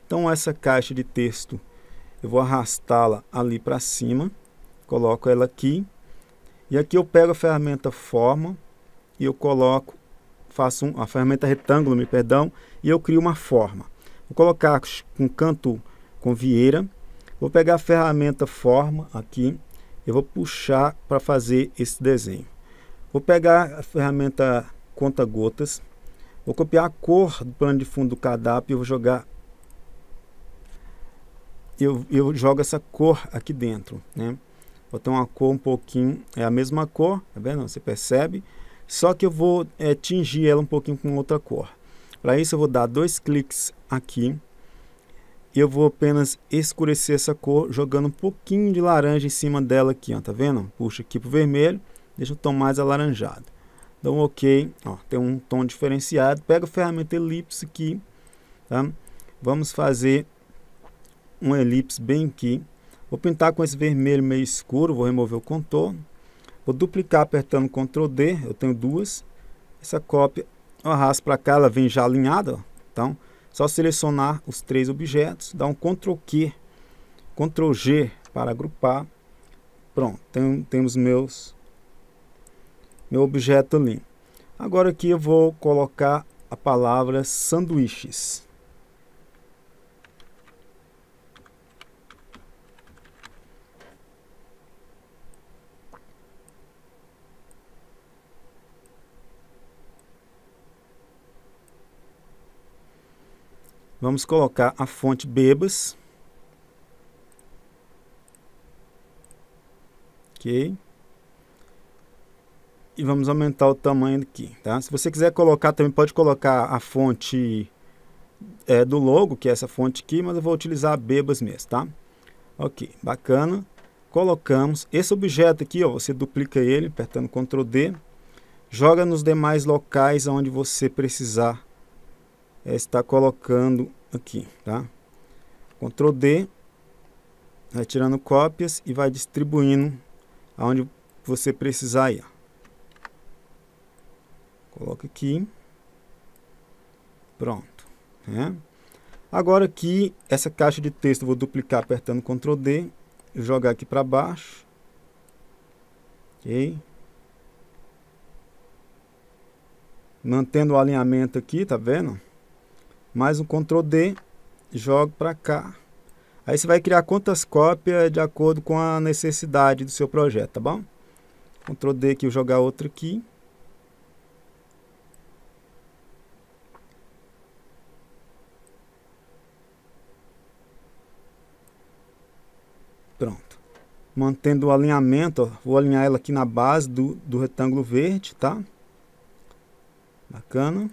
Então, essa caixa de texto, eu vou arrastá-la ali para cima, coloco ela aqui, e aqui eu pego a ferramenta forma e eu coloco, faço um, a ferramenta é retângulo, me perdão, e eu crio uma forma. Vou colocar com canto com vieira, vou pegar a ferramenta forma aqui, eu vou puxar para fazer esse desenho. Vou pegar a ferramenta conta gotas, vou copiar a cor do plano de fundo do cadáver e vou jogar eu, eu jogo essa cor aqui dentro, né? Vou ter uma cor um pouquinho, é a mesma cor, tá vendo? Você percebe? Só que eu vou é, tingir ela um pouquinho com outra cor. Para isso eu vou dar dois cliques aqui. Eu vou apenas escurecer essa cor jogando um pouquinho de laranja em cima dela aqui, ó, tá vendo? Puxa aqui pro vermelho, deixa um tom mais alaranjado. Dá um OK, ó, tem um tom diferenciado. Pega a ferramenta elipse aqui, tá? Vamos fazer um elipse bem aqui. Vou pintar com esse vermelho meio escuro, vou remover o contorno. Vou duplicar apertando Ctrl D, eu tenho duas. Essa cópia eu arrasto para cá, ela vem já alinhada. Ó. Então, só selecionar os três objetos, dar um Ctrl Q, Ctrl G para agrupar. Pronto, tem, temos meus meu objeto ali. Agora aqui eu vou colocar a palavra sanduíches. Vamos colocar a fonte Bebas. Ok. E vamos aumentar o tamanho aqui, tá? Se você quiser colocar, também pode colocar a fonte é, do logo, que é essa fonte aqui, mas eu vou utilizar a Bebas mesmo, tá? Ok, bacana. Colocamos esse objeto aqui, ó, você duplica ele, apertando Ctrl D. Joga nos demais locais onde você precisar é, estar colocando aqui, tá? Ctrl D, vai tirando cópias e vai distribuindo aonde você precisar aí, Coloca aqui. Pronto, né? Agora aqui, essa caixa de texto vou duplicar apertando Ctrl D, jogar aqui para baixo. OK? Mantendo o alinhamento aqui, tá vendo? mais um Ctrl D, jogo para cá. Aí você vai criar quantas cópias de acordo com a necessidade do seu projeto, tá bom? Ctrl D aqui, jogar outro aqui. Pronto. Mantendo o alinhamento, ó, vou alinhar ela aqui na base do, do retângulo verde, tá? Bacana.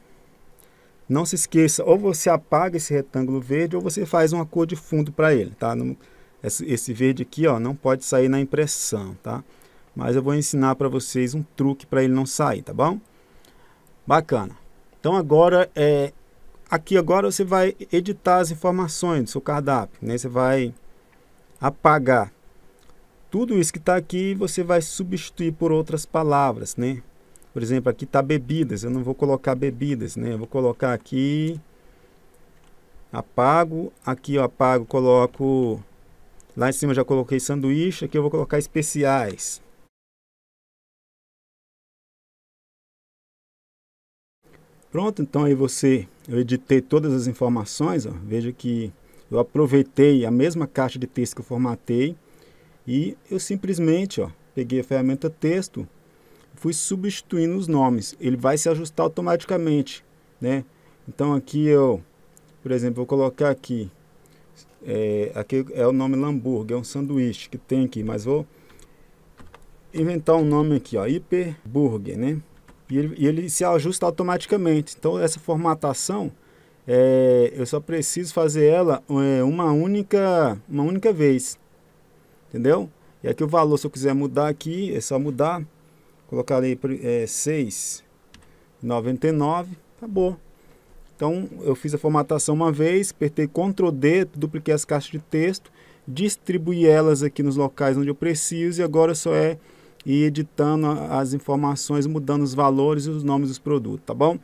Não se esqueça, ou você apaga esse retângulo verde ou você faz uma cor de fundo para ele, tá? esse, esse verde aqui, ó, não pode sair na impressão, tá? Mas eu vou ensinar para vocês um truque para ele não sair, tá bom? Bacana. Então agora é aqui agora você vai editar as informações do seu cardápio, né? Você vai apagar tudo isso que está aqui, você vai substituir por outras palavras, né? Por exemplo, aqui está bebidas. Eu não vou colocar bebidas, né? Eu vou colocar aqui apago, aqui eu apago, coloco lá em cima já coloquei sanduíche, aqui eu vou colocar especiais. Pronto, então aí você, eu editei todas as informações, ó, veja que eu aproveitei a mesma caixa de texto que eu formatei e eu simplesmente ó, peguei a ferramenta texto, fui substituindo os nomes. Ele vai se ajustar automaticamente, né? Então aqui eu, por exemplo, vou colocar aqui, é, aqui é o nome hambúrguer, é um sanduíche que tem aqui, mas vou inventar um nome aqui, ó, hiperburger, né? E ele, e ele se ajusta automaticamente. Então essa formatação é, eu só preciso fazer ela é, uma única uma única vez entendeu e aqui o valor se eu quiser mudar aqui é só mudar colocar ali é, 6,99, acabou. Então eu fiz a formatação uma vez, apertei Ctrl D, dupliquei as caixas de texto, distribuí elas aqui nos locais onde eu preciso e agora só é ir editando as informações, mudando os valores e os nomes dos produtos, tá bom?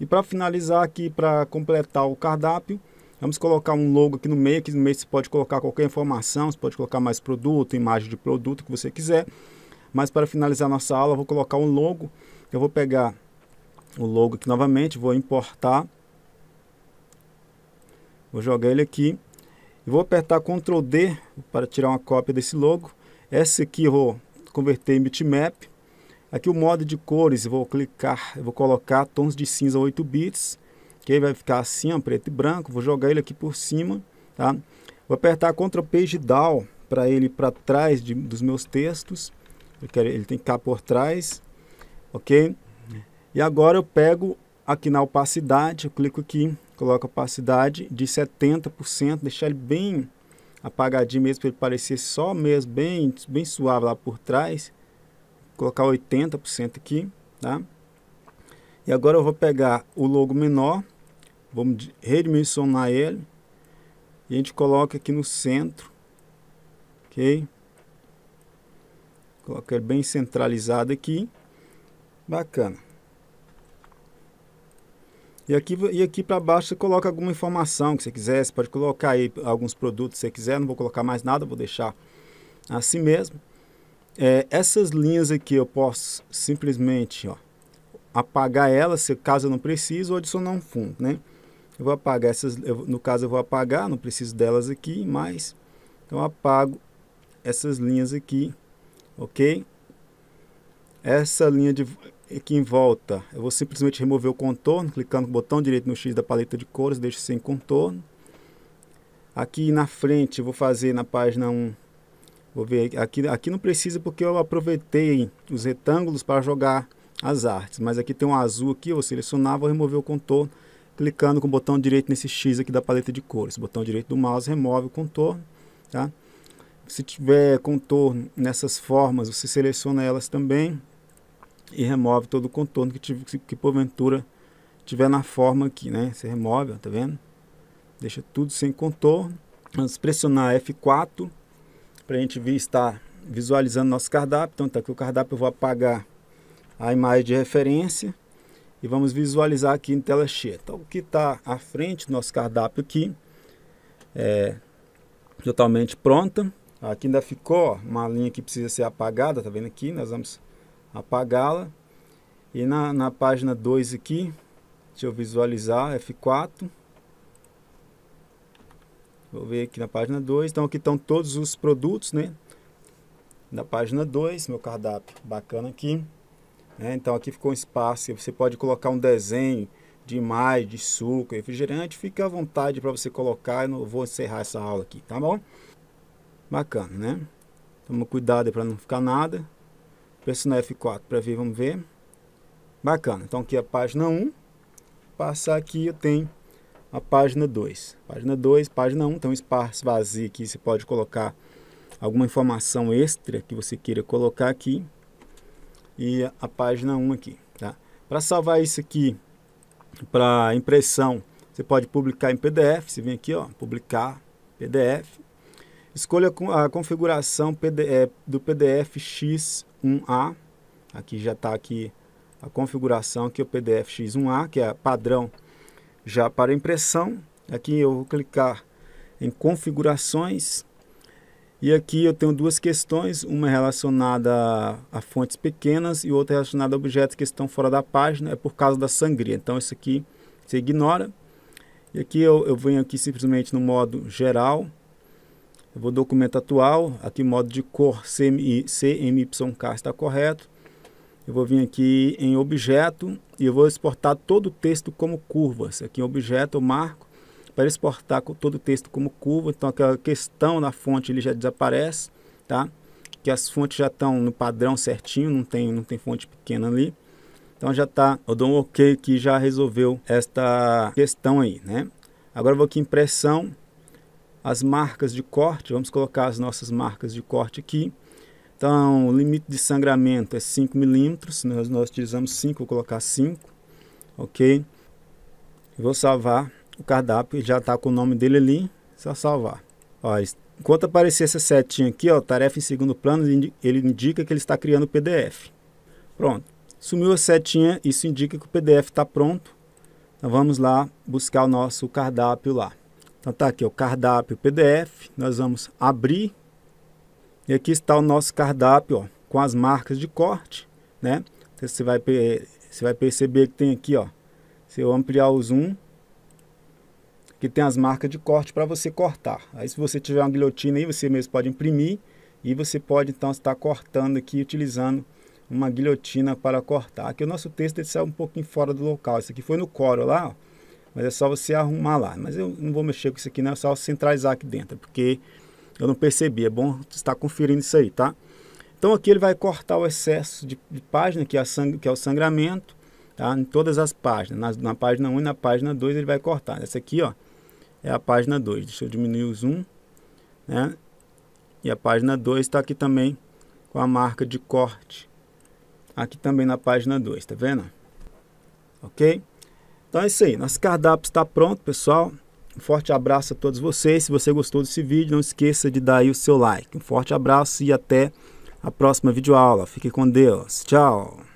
E para finalizar aqui, para completar o cardápio, vamos colocar um logo aqui no meio, aqui no meio você pode colocar qualquer informação, você pode colocar mais produto, imagem de produto que você quiser. Mas para finalizar nossa aula, vou colocar um logo. Eu vou pegar o logo aqui novamente, vou importar. Vou jogar ele aqui. E vou apertar Ctrl D para tirar uma cópia desse logo. Essa aqui eu vou converter em bitmap. Aqui o modo de cores, eu vou clicar, eu vou colocar tons de cinza 8 bits, que aí vai ficar assim, ó, preto e branco. Vou jogar ele aqui por cima, tá? Vou apertar Ctrl Page Down para ele para trás de, dos meus textos ele tem que ficar por trás, ok? E agora eu pego aqui na opacidade, eu clico aqui, coloco a opacidade de 70%, deixar ele bem apagadinho mesmo, para ele parecer só mesmo, bem, bem suave lá por trás. Vou colocar 80% aqui, tá? E agora eu vou pegar o logo menor, vamos redimensionar ele, e a gente coloca aqui no centro, ok? Coloca bem centralizado aqui. Bacana. E aqui, e aqui para baixo você coloca alguma informação que você quiser. Você pode colocar aí alguns produtos que você quiser. Não vou colocar mais nada, vou deixar assim mesmo. É, essas linhas aqui eu posso simplesmente ó, apagar elas, se caso eu não preciso, ou adicionar um fundo, né? Eu vou apagar essas, eu, no caso eu vou apagar, não preciso delas aqui, mas eu apago essas linhas aqui ok? Essa linha de, aqui em volta, eu vou simplesmente remover o contorno, clicando com o botão direito no X da paleta de cores, deixo sem contorno. Aqui na frente, eu vou fazer na página 1, vou ver, aqui, aqui não precisa porque eu aproveitei os retângulos para jogar as artes, mas aqui tem um azul aqui, eu vou selecionar, vou remover o contorno, clicando com o botão direito nesse X aqui da paleta de cores, botão direito do mouse remove o contorno, tá? Se tiver contorno nessas formas, você seleciona elas também e remove todo o contorno que, que, que porventura tiver na forma aqui, né? Você remove, ó, tá vendo? Deixa tudo sem contorno. Vamos pressionar F4 para a gente vir estar visualizando nosso cardápio. Então tá aqui o cardápio, eu vou apagar a imagem de referência e vamos visualizar aqui em tela cheia. Então o que está à frente do nosso cardápio aqui é totalmente pronta. Aqui ainda ficou uma linha que precisa ser apagada, tá vendo aqui? Nós vamos apagá-la. E na, na página 2 aqui, deixa eu visualizar, F4. Vou ver aqui na página 2. Então aqui estão todos os produtos, né? Na página 2, meu cardápio bacana aqui. É, então aqui ficou um espaço, você pode colocar um desenho de mais, de suco, refrigerante. Fica à vontade para você colocar, eu não vou encerrar essa aula aqui, tá bom? Bacana, né? Toma cuidado para não ficar nada. Pressa na F4 para ver, vamos ver. Bacana. Então aqui é a página 1. Passar aqui eu tenho a página 2. Página 2, página 1, tem um espaço vazio aqui, você pode colocar alguma informação extra que você queira colocar aqui. E a, a página 1 aqui, tá? Para salvar isso aqui para impressão, você pode publicar em PDF, você vem aqui, ó, publicar PDF Escolha a configuração é, do PDF X1A. Aqui já está aqui a configuração que é o PDF X1A, que é padrão já para impressão. Aqui eu vou clicar em configurações. E aqui eu tenho duas questões, uma relacionada a fontes pequenas e outra relacionada a objetos que estão fora da página, é por causa da sangria. Então isso aqui você ignora. E aqui eu, eu venho aqui simplesmente no modo geral eu vou documento atual, aqui modo de cor CMYK está correto. Eu vou vir aqui em objeto e eu vou exportar todo o texto como curvas. Aqui em objeto eu marco para exportar todo o texto como curva. Então aquela questão na fonte ele já desaparece, tá? Que as fontes já estão no padrão certinho, não tem, não tem fonte pequena ali. Então já está, eu dou um OK que já resolveu esta questão aí, né? Agora eu vou aqui em impressão as marcas de corte, vamos colocar as nossas marcas de corte aqui. Então, o limite de sangramento é 5 milímetros, né? nós, nós utilizamos 5, vou colocar 5, ok? vou salvar o cardápio, já está com o nome dele ali, só salvar. Ó, enquanto aparecer essa setinha aqui, ó, tarefa em segundo plano, ele indica que ele está criando o PDF. Pronto, sumiu a setinha, isso indica que o PDF está pronto. Então, vamos lá buscar o nosso cardápio lá. Então tá aqui o cardápio PDF, nós vamos abrir e aqui está o nosso cardápio ó, com as marcas de corte, né? Então, você vai, você vai perceber que tem aqui, ó, se eu ampliar o zoom, que tem as marcas de corte para você cortar. Aí se você tiver uma guilhotina aí, você mesmo pode imprimir e você pode então estar cortando aqui utilizando uma guilhotina para cortar. Aqui o nosso texto ele saiu um pouquinho fora do local. Isso aqui foi no coro lá, ó mas é só você arrumar lá. Mas eu não vou mexer com isso aqui, não, é só centralizar aqui dentro, porque eu não percebi, é bom estar conferindo isso aí, tá? Então aqui ele vai cortar o excesso de, de página, que é, sang, que é, o sangramento, tá? Em todas as páginas, na, na página 1 e na página 2 ele vai cortar. Essa aqui, ó, é a página 2, deixa eu diminuir o zoom, né? E a página 2 está aqui também com a marca de corte, aqui também na página 2, tá vendo? Ok? Então é isso aí. Nosso cardápio está pronto, pessoal. Um forte abraço a todos vocês. Se você gostou desse vídeo, não esqueça de dar o seu like. Um forte abraço e até a próxima videoaula. Fique com Deus. Tchau.